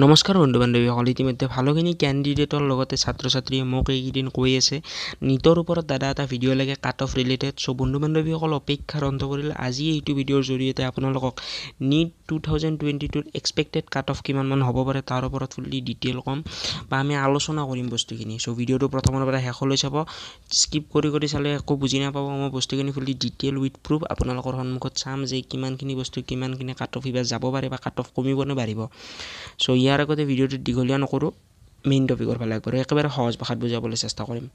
নমস্কাৰ বন্ধু বান্ধৱীসকল ইতিমধ্যে ভালেখিনি কেণ্ডিডেটৰ লগতে ছাত্ৰ ছাত্ৰীয়ে মোক এইকেইদিন কৈ আছে নীটৰ ওপৰত দাদা এটা ভিডিঅ' লাগে কাট অফ ৰিলেটেড চ' বন্ধু বান্ধৱীসকল অপেক্ষাৰ অন্ত পৰিল আজি এইটো ভিডিঅ'ৰ জৰিয়তে আপোনালোকক নীট টু থাউজেণ্ড টুৱেণ্টি টুৰ এক্সপেক্টেড কাট অফ কিমানমান হ'ব পাৰে তাৰ ওপৰত ফুল্লি ডিটেইল ক'ম বা আমি আলোচনা কৰিম বস্তুখিনি চ' ভিডিঅ'টো প্ৰথমৰ পৰা শেষলৈ চাব স্কিপ কৰি কৰি চালে একো বুজি নাপাব মই বস্তুখিনি ফুল্লি ডিটেইল উইথ প্ৰুফ আপোনালোকৰ সন্মুখত চাম যে কিমানখিনি বস্তু কিমানখিনি কাট অফ কিবা যাব পাৰে বা কাট অফ কমিব নে বাঢ়িব চ' ইয়াৰ আগতে ভিডিঅ'টো দীঘলীয়া নকৰোঁ মেইন টপিকৰ ফালে কৰোঁ একেবাৰে সহজ ভাষাত বুজাবলৈ চেষ্টা কৰিম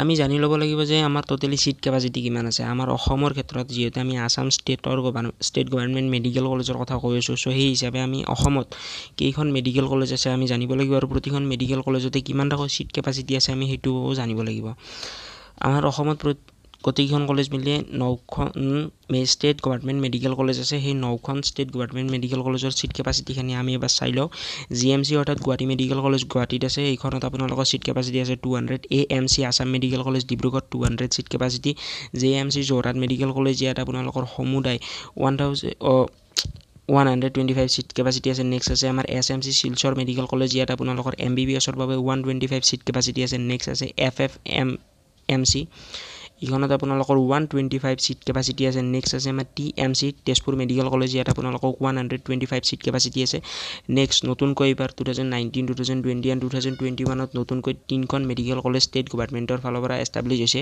আমি জানি ল'ব লাগিব যে আমাৰ ট'টেলি চিট কেপাচিটি কিমান আছে আমাৰ অসমৰ ক্ষেত্ৰত যিহেতু আমি আছাম ষ্টেটৰ গভাৰ ষ্টেট গভাৰ্ণমেণ্ট মেডিকেল কলেজৰ কথা কৈ আছোঁ চ' সেই হিচাপে আমি অসমত কেইখন মেডিকেল কলেজ আছে আমি জানিব লাগিব আৰু প্ৰতিখন মেডিকেল কলেজতে কিমানটা ছিট কেপাচিটি আছে আমি সেইটোও জানিব লাগিব আমাৰ অসমত গোটেইকেইখন কলেজ মিলিয়ে নখন ষ্টেট গভাৰ্ণমেণ্ট মেডিকেল কলেজ আছে সেই নখন ষ্টেট গভাৰ্ণমেণ্ট মেডিকেল কলেজৰ ছিট কেপাচিটিখিনি আমি এবাৰ চাই লওঁ জি এম চি অৰ্থাৎ গুৱাহাটী মেডিকেল কলেজ গুৱাহাটীত আছে এইখনত আপোনালোকৰ ছিট কেপাচিটি আছে two hundred A M C Assam medical college Dibrugarh two hundred seat capacity J M C Jorhat medical college ইয়াত আপোনালোকৰ সমুদায় one thousand one hundred twenty five seat capacity আছে নেক্সট আছে আমাৰ S M C Silchar medical college ইয়াত আপোনালোকৰ M B B এছৰ বাবে one twenty five seat capacity আছে নেক্সট আছে F F M M C ইখনত আপোনালোকৰ one twenty five seat capacity আছে নেক্সট আছে আমাৰ T M C Tezpur medical college ইয়াত আপোনালোকক one hundred twenty five seat capacity আছে নেক্সট নতুনকৈ এইবাৰ two thousand nineteen two thousand twenty and two thousand twenty ওৱানত নতুনকৈ তিনিখন মেডিকেল কলেজ ষ্টেট গভৰ্ণমেণ্টৰ ফালৰ পৰা এষ্টাব্লিছ হৈছে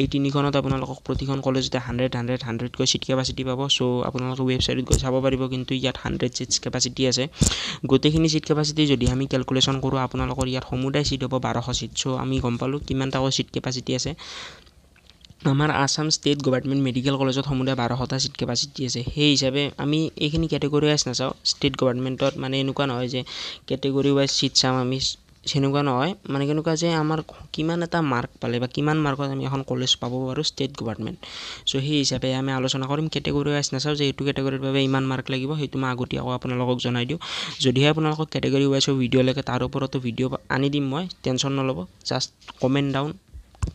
এই তিনিখনত আপোনালোকক প্ৰতিখন কলেজতে হাণ্ড্ৰেড হাণ্ড্ৰেড হাণ্ড্ৰেডকৈ ছিট কেপাচিটি পাব চ' আপোনালোকে ৱেবছাইটত গৈ চাব পাৰিব কিন্তু ইয়াত হাণ্ড্ৰেড ছিট কেপাচিটি আছে গোটেইখিনি ছিট কেপাচিটি যদি আমি কেলকুলেশ্যন কৰোঁ আপোনালোকৰ ইয়াত সমুদায় ছিট হ'ব বাৰশ ছিট চ' আমি গম পালোঁ কিমানটাকৈ ছিট কেপাচিটি আছে আমাৰ আসাম ষ্টেট গভৰ্মেণ্ট মেডিকেল কলেজত সমুদায় বাৰশটা ছিট কেপাচিটি আছে সেই হিচাপে আমি এইখিনি কেটেগৰি ৱাইজ নাচাওঁ ষ্টেট গভৰ্মেণ্টত মানে এনেকুৱা নহয় যে কেটেগৰি ৱাইজ ছিট চাম আমি সেনেকুৱা নহয় মানে কেনেকুৱা যে আমাৰ কিমান এটা মাৰ্ক পালে বা কিমান মাৰ্কত আমি এখন কলেজ পাব পাৰোঁ ষ্টেট গভৰ্মেণ্ট চ' সেই হিচাপে আমি আলোচনা কৰিম কেটেগৰি ৱাইজ নাচাওঁ যে এইটো কেটেগৰীৰ বাবে ইমান মাৰ্ক লাগিব সেইটো মই আগতীয়াকৈ আপোনালোকক জনাই দিওঁ যদিহে আপোনালোকক কেটেগৰি ৱাইজৰ ভিডিঅ' লাগে তাৰ ওপৰতো ভিডিঅ' আনি দিম মই টেনশ্যন নল'ব জাষ্ট কমেণ্ট ডাউন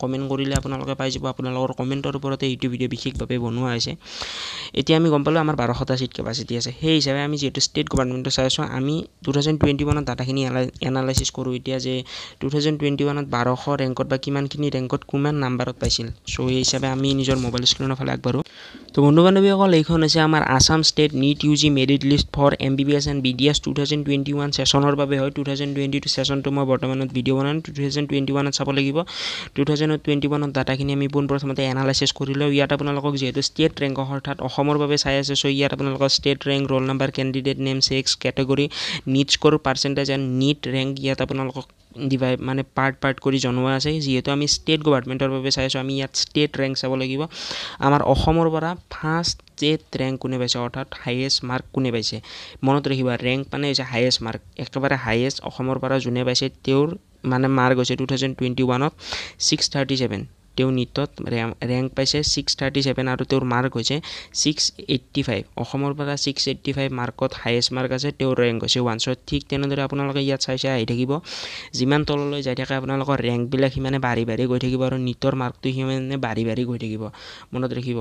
কমেণ্ট কৰিলে আপোনালোকে পাই যাব আপোনালোকৰ কমেণ্টৰ ওপৰতে এইটো ভিডিঅ' বিশেষভাৱে বনোৱা হৈছে এতিয়া আমি গম পালোঁ আমাৰ বাৰশটা চিট কেপাচিটি আছে সেই হিচাপে আমি যিহেতু ষ্টেট গভৰ্ণমেণ্টত চাই আছোঁ আমি টু থাউজেণ্ড টুৱেণ্টি ওৱানত ডাটাখিনি এনালাইচিছ কৰোঁ এতিয়া যে টু থাউজেণ্ড টুৱেণ্টি ওৱানত বাৰশ ৰেংকত বা কিমানখিনি ৰেংকত কিমান নাম্বাৰত পাইছিল চ' সেই হিচাপে আমি নিজৰ মোবাইল স্ক্ৰীণৰ ফালে আগবাঢ়োঁ তো বন্ধু বান্ধবীসকল এইখন হৈছে আমাৰ Assam state NEET U G merit list for M B B S and B D S two thousand twenty one ছেছনৰ বাবে হয় টু থাউজেণ্ড টুৱেণ্টি টু ছেছনটো মই বৰ্তমানত ভিডিঅ' বনাম টু থাউজেণ্ড টুৱেণ্টি ওৱানত চাব লাগিব টু থাউজেণ্ড টুৱেণ্টি ওৱানত ডাটাখিনি আমি পোনপ্ৰথমতে এনালাইচিছ কৰি লওঁ ইয়াত আপোনালোকক যিহেতু ষ্টেট ৰেংক অৰ্থাৎ অসমৰ বাবে চাই আছে চ' ইয়াত আপোনালোকৰ state rank roll number candidate name sex category NEET score percentage and NEET rank ইয়াত আপোনালোকক ডিভাইড মানে পাৰ্ট পাৰ্ট কৰি জনোৱা আছে যিহেতু আমি ষ্টেট গভাৰ্ণমেণ্টৰ বাবে চাইছোঁ আমি ইয়াত ষ্টেট ৰেংক চাব লাগিব আমাৰ অসমৰ পৰা ফাৰ্ষ্ট ষ্টেট ৰেংক কোনে পাইছে অৰ্থাৎ হায়েষ্ট মাৰ্ক কোনে পাইছে মনত ৰাখিবা ৰেংক মানে হৈছে হায়েষ্ট মাৰ্ক একেবাৰে হায়েষ্ট অসমৰ পৰা যোনে পাইছে তেওঁৰ মানে মাৰ্ক হৈছে টু থাউজেণ্ড টুৱেণ্টি ওৱানত ছিক্স থাৰ্টি ছেভেন তেওঁ নীটত ৰেংক পাইছে ছিক্স থাৰ্টি ছেভেন আৰু তেওঁৰ মাৰ্ক হৈছে ছিক্স এইট্টি ফাইভ অসমৰ পৰা ছিক্স এইট্টি ফাইভ মাৰ্কত হায়েষ্ট মাৰ্ক আছে তেওঁৰ ৰেংক হৈছে ওৱান চ' ঠিক তেনেদৰে আপোনালোকে ইয়াত চাই চাই আহি থাকিব যিমান তললৈ যাই থাকে আপোনালোকৰ ৰেংকবিলাক সিমানে বাঢ়ি বাঢ়ি গৈ থাকিব আৰু নীটৰ মাৰ্কটো সিমানে বাঢ়ি বাঢ়ি গৈ থাকিব মনত ৰাখিব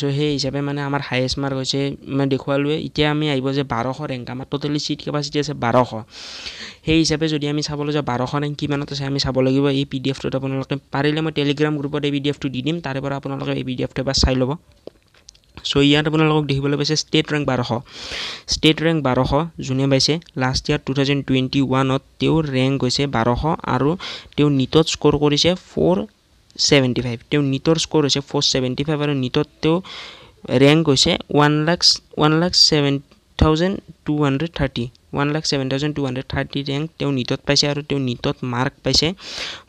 চ' সেই হিচাপে মানে আমাৰ হায়েষ্ট মাৰ্ক হৈছে মানে দেখুৱালোৱে এতিয়া আমি আহিব যে বাৰশ ৰেংক আমাৰ ট'টেলি ছিট কেপাচিটি আছে বাৰশ সেই হিচাপে যদি আমি চাবলৈ যাওঁ বাৰশ ৰেংক কিমানত আছে আমি চাব লাগিব এই পি ডি এফটোত আপোনালোকে পাৰিলে মই টেলিগ্ৰাম গ্ৰুপত এই পি ডি এফটো দি দিম তাৰে পৰা আপোনালোকে এই পি ডি এফটো এবাৰ চাই ল'ব চ' ইয়াত আপোনালোকক দেখিবলৈ পাইছে ষ্টেট ৰেংক বাৰশ ষ্টেট ৰেংক বাৰশ যোনে পাইছে লাষ্ট ইয়াৰ টু থাউজেণ্ড টুৱেণ্টি ওৱানত তেওঁৰ ৰেংক হৈছে বাৰশ আৰু তেওঁ নীটত স্ক'ৰ কৰিছে ফ'ৰ ছেভেণ্টি ফাইভ তেওঁ নীটৰ স্ক'ৰ হৈছে ফ'ৰ ছেভেণ্টি ফাইভ আৰু নীটত তেওঁ ৰেংক হৈছে one lakh one lakh seven thousand two hundred thirty one lakh seven thousand two hundred thirty rank তেওঁ নীটত পাইছে আৰু তেওঁ নীটত মাৰ্ক পাইছে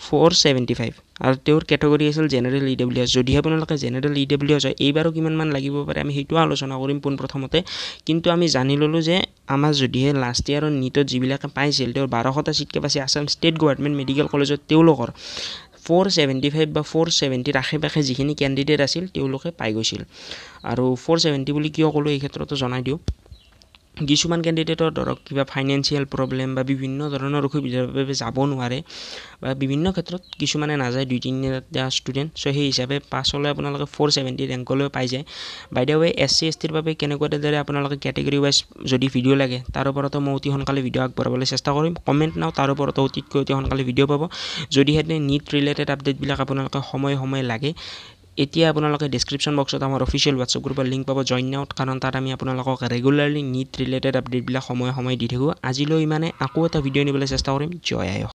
ফ'ৰ ছেভেণ্টি ফাইভ আৰু তেওঁৰ কেটেগৰী আছিল জেনেৰেল ই ডাব্লিউ এছ যদিহে আপোনালোকে জেনেৰেল ই ডাব্লিউ এছ হয় এইবাৰো কিমানমান লাগিব পাৰে আমি সেইটো আলোচনা কৰিম পোনপ্ৰথমতে কিন্তু আমি জানি ল'লোঁ যে আমাৰ যদিহে লাষ্ট ইয়াৰৰ নীটত যিবিলাকে পাইছিল তেওঁৰ বাৰশটা seat capacity Assam state government medical কলেজত তেওঁলোকৰ ফ'ৰ ছেভেণ্টি ফাইভ বা ফ'ৰ ছেভেণ্টিৰ আশে পাশে যিখিনি কেণ্ডিডেট আছিল তেওঁলোকে পাই গৈছিল আৰু ফ'ৰ ছেভেণ্টি বুলি কিয় ক'লোঁ এই ক্ষেত্ৰতো জনাই দিওঁ কিছুমান কেণ্ডিডেটৰ ধৰক কিবা ফাইনেন্সিয়েল প্ৰব্লেম বা বিভিন্ন ধৰণৰ অসুবিধাৰ বাবে যাব নোৱাৰে বা বিভিন্ন ক্ষেত্ৰত কিছুমানে নাযায় দুই তিনিটা ষ্টুডেণ্ট চ' সেই হিচাপে পাছলৈ আপোনালোকে ফ'ৰ চেভেণ্টি ৰেংকলৈ পাই যায় বাইদেউ এই এছ চি এছ টিৰ বাবে কেনেকুৱা দৰে আপোনালোকে কেটেগৰী ৱাইজ যদি ভিডিঅ' লাগে তাৰ ওপৰতো মই অতি সোনকালে ভিডিঅ' আগবঢ়াবলৈ চেষ্টা কৰিম কমেণ্ট নাও তাৰ ওপৰতো অতিতকৈ অতি সোনকালে ভিডিঅ' পাব যদিহে নীট ৰিলেটেড আপডেটবিলাক আপোনালোকে সময়ে সময়ে লাগে এতিয়া আপোনালোকে ডিছক্ৰিপশ্যন বক্সত আমাৰ অফিচিয়েল হোৱাটছএপ গ্ৰুপৰ লিংক পাব জইন নাওট কাৰণ তাত আমি আপোনালোকক ৰেগুলাৰলি নীট ৰিলেটেড আপডেটবিলাক সময়ে সময়ে দি থাকোঁ আজিলৈ ইমানে আকৌ এটা ভিডিঅ' নিবলৈ চেষ্টা কৰিম জয় আয়